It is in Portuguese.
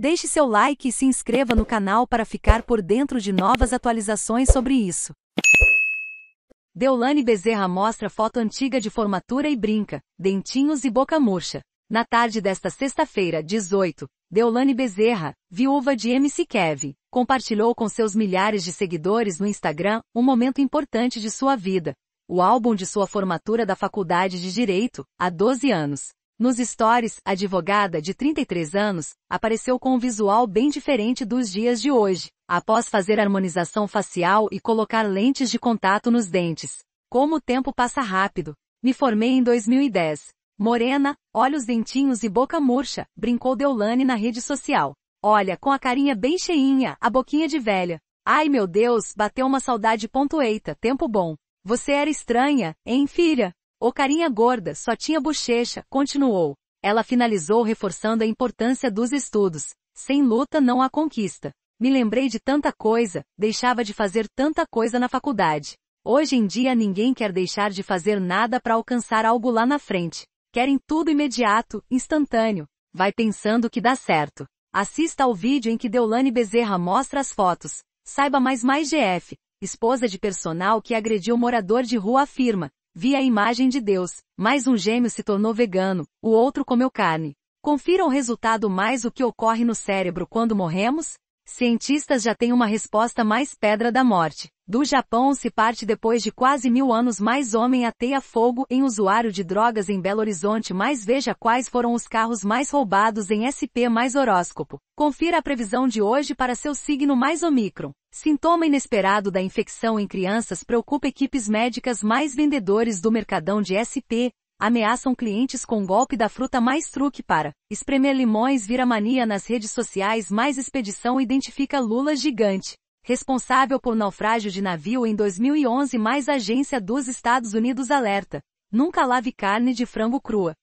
Deixe seu like e se inscreva no canal para ficar por dentro de novas atualizações sobre isso. Deolane Bezerra mostra foto antiga de formatura e brinca, dentinhos e boca murcha. Na tarde desta sexta-feira, 18, Deolane Bezerra, viúva de MC Kev, compartilhou com seus milhares de seguidores no Instagram um momento importante de sua vida, o álbum de sua formatura da Faculdade de Direito, há 12 anos. Nos stories, a advogada de 33 anos apareceu com um visual bem diferente dos dias de hoje, após fazer harmonização facial e colocar lentes de contato nos dentes. Como o tempo passa rápido. Me formei em 2010. Morena, olhos dentinhos e boca murcha, brincou Deolane na rede social. Olha, com a carinha bem cheinha, a boquinha de velha. Ai meu Deus, bateu uma saudade eita, tempo bom. Você era estranha, hein, filha? O carinha gorda só tinha bochecha, continuou. Ela finalizou reforçando a importância dos estudos. Sem luta não há conquista. Me lembrei de tanta coisa, deixava de fazer tanta coisa na faculdade. Hoje em dia ninguém quer deixar de fazer nada para alcançar algo lá na frente. Querem tudo imediato, instantâneo. Vai pensando que dá certo. Assista ao vídeo em que Deolane Bezerra mostra as fotos. Saiba mais mais GF, esposa de personal que agrediu morador de rua afirma, Vi a imagem de Deus, mais um gêmeo se tornou vegano, o outro comeu carne. Confira o resultado mais o que ocorre no cérebro quando morremos? Cientistas já têm uma resposta mais pedra da morte. Do Japão se parte depois de quase mil anos mais homem ateia fogo em usuário de drogas em Belo Horizonte mais veja quais foram os carros mais roubados em SP mais horóscopo. Confira a previsão de hoje para seu signo mais omicron. Sintoma inesperado da infecção em crianças preocupa equipes médicas mais vendedores do mercadão de SP, ameaçam clientes com golpe da fruta mais truque para espremer limões vira mania nas redes sociais mais expedição identifica Lula gigante responsável por naufrágio de navio em 2011 mais agência dos Estados Unidos alerta, nunca lave carne de frango crua,